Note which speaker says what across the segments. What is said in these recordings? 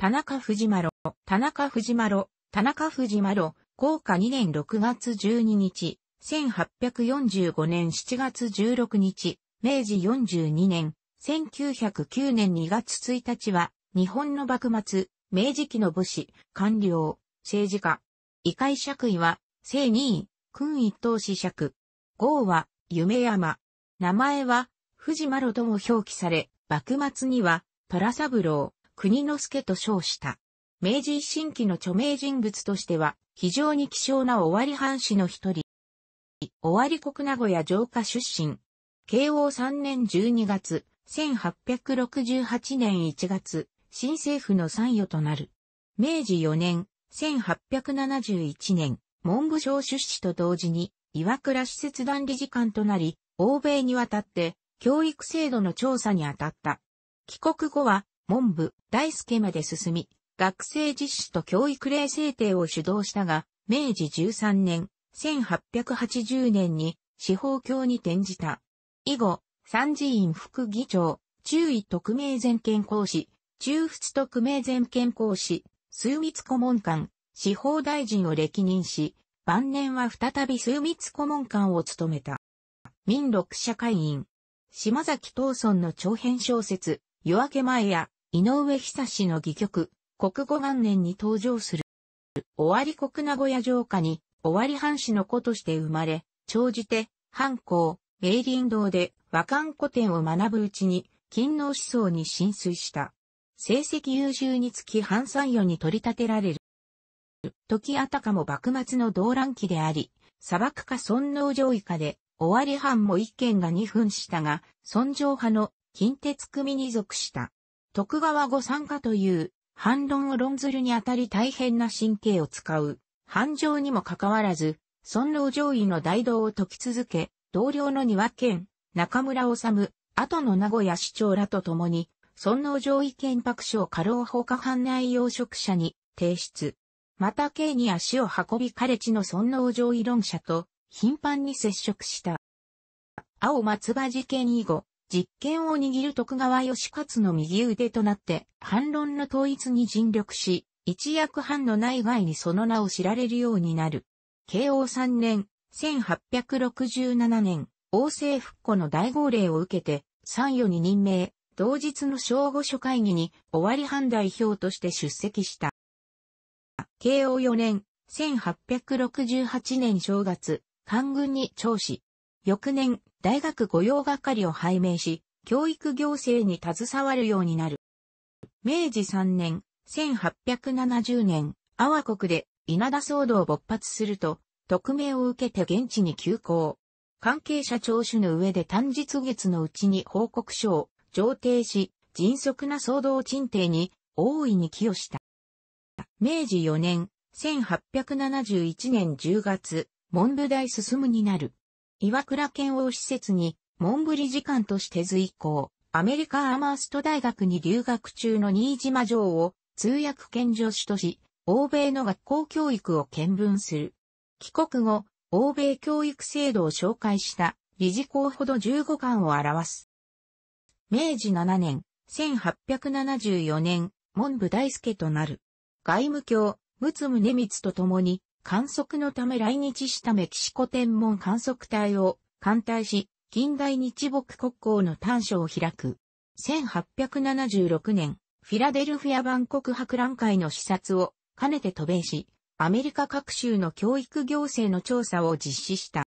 Speaker 1: 田中藤丸、田中藤丸、田中藤丸、高華2年6月12日、1845年7月16日、明治42年、1909年2月1日は、日本の幕末、明治期の武士、官僚、政治家。異界爵位は、正二位、君一等子爵。号は、夢山。名前は、藤丸とも表記され、幕末には、虎三郎、国之助と称した。明治維新期の著名人物としては、非常に希少な尾張藩士の一人。尾張国名古屋城下出身。慶応3年12月、1868年1月、新政府の参与となる。明治4年、1871年、文部省出資と同時に、岩倉施設団理事官となり、欧米にわたって、教育制度の調査に当たった。帰国後は、文部、大輔まで進み、学生実施と教育令制定を主導したが、明治13年、1880年に司法教に転じた。以後、参事院副議長、中位特命全権講師、中仏特命全権講師、枢密顧問官、司法大臣を歴任し、晩年は再び枢密顧問官を務めた。民六社会員。島崎東村の長編小説、夜明け前や井上久志の戯曲、国語元年に登場する。終わり国名古屋城下に、終わり藩士の子として生まれ、長じて、藩校、芸林堂で和漢古典を学ぶうちに、勤能思想に浸水した。成績優秀につき藩参与に取り立てられる。時あたかも幕末の動乱期であり、砂漠か尊王城以下で、終わり藩も一軒が二分したが、尊上派の近鉄組に属した。徳川御参加という反論を論ずるにあたり大変な神経を使う。繁盛にもかかわらず、尊老上位の大道を解き続け、同僚の庭県、中村治、後の名古屋市長らと共に、尊老上位憲白書を過労放火犯内養殖者に提出。また刑に足を運び彼地の尊老上位論者と頻繁に接触した。青松葉事件以後、実権を握る徳川義勝の右腕となって、反論の統一に尽力し、一役藩の内外にその名を知られるようになる。慶応3年、1867年、王政復古の大号令を受けて、参与に任命、同日の正午初会議に、終わり藩代表として出席した。慶応4年、1868年正月、官軍に長子。翌年、大学御用係を拝命し、教育行政に携わるようになる。明治3年、1870年、阿波国で稲田騒動を勃発すると、匿名を受けて現地に急行。関係者聴取の上で単日月のうちに報告書を上呈し、迅速な騒動鎮定に大いに寄与した。明治4年、1871年10月、文部大進むになる。岩倉県を施設に、モンブリ時間として随行、アメリカアーマースト大学に留学中の新島城を通訳兼助手とし、欧米の学校教育を見聞する。帰国後、欧米教育制度を紹介した理事校ほど15巻を表す。明治7年、1874年、文部大輔となる。外務教、陸奥宗光と共に、観測のため来日したメキシコ天文観測隊を艦隊し、近代日木国交の短所を開く。1876年、フィラデルフィア万国博覧会の視察を兼ねて渡米し、アメリカ各州の教育行政の調査を実施した。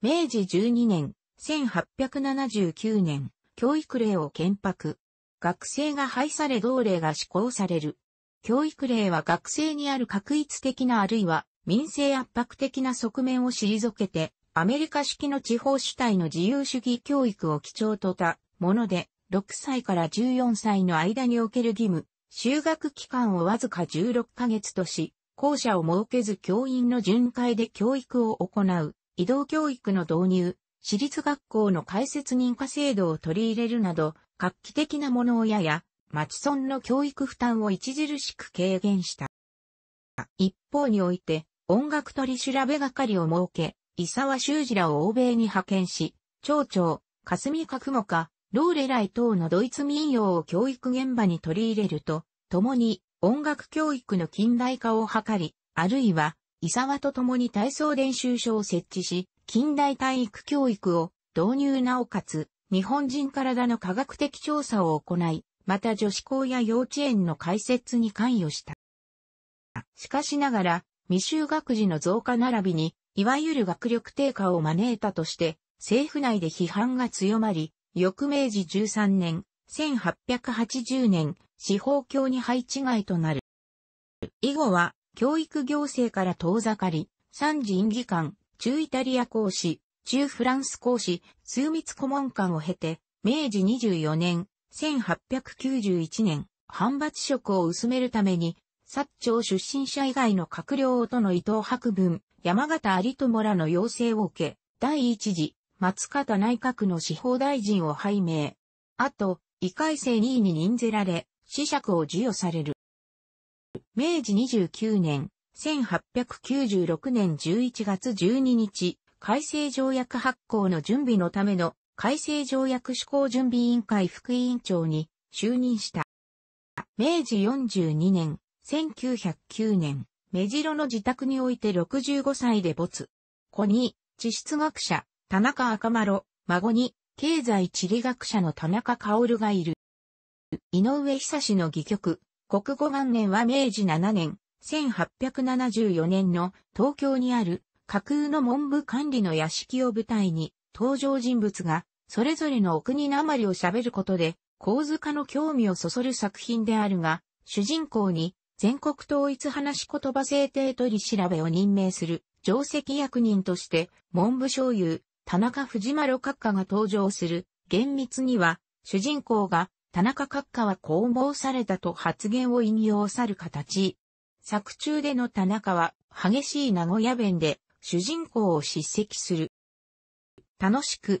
Speaker 1: 明治12年、1879年、教育令を建白。学生が廃され同令が施行される。教育令は学生にある確一的なあるいは民生圧迫的な側面を退けて、アメリカ式の地方主体の自由主義教育を基調とたもので、6歳から14歳の間における義務、就学期間をわずか16ヶ月とし、校舎を設けず教員の巡回で教育を行う、移動教育の導入、私立学校の開設認可制度を取り入れるなど、画期的なものをやや、町村の教育負担を著しく軽減した。一方において、音楽取調べ係を設け、伊沢修二らを欧米に派遣し、町長、霞角もか、ローレライ等のドイツ民謡を教育現場に取り入れると、共に音楽教育の近代化を図り、あるいは、伊沢と共に体操練習所を設置し、近代体育教育を導入なおかつ、日本人体の科学的調査を行い、また女子校や幼稚園の開設に関与した。しかしながら、未就学児の増加並びに、いわゆる学力低下を招いたとして、政府内で批判が強まり、翌明治13年、1880年、司法教に配置外となる。以後は、教育行政から遠ざかり、三次院議官、中イタリア講師、中フランス講師、数密顧問官を経て、明治24年、1891年、反発色を薄めるために、薩長出身者以外の閣僚との伊藤博文、山形有友らの要請を受け、第一次、松方内閣の司法大臣を拝命。あと、異界生2位に任ぜられ、死釈を授与される。明治29年、1896年11月12日、改正条約発行の準備のための改正条約施行準備委員会副委員長に就任した。明治42年、1909年、目白の自宅において65歳で没。子に、地質学者、田中赤丸、孫に、経済地理学者の田中薫がいる。井上久志の戯曲、国語元年は明治7年、1874年の東京にある架空の文部管理の屋敷を舞台に登場人物がそれぞれのお国なまりを喋ることで、構図化の興味をそそる作品であるが、主人公に全国統一話し言葉制定取り調べを任命する上席役人として、文部省有、田中藤丸閣下が登場する。厳密には、主人公が田中閣下はこう申されたと発言を引用さる形。作中での田中は激しい名古屋弁で主人公を叱責する。楽しく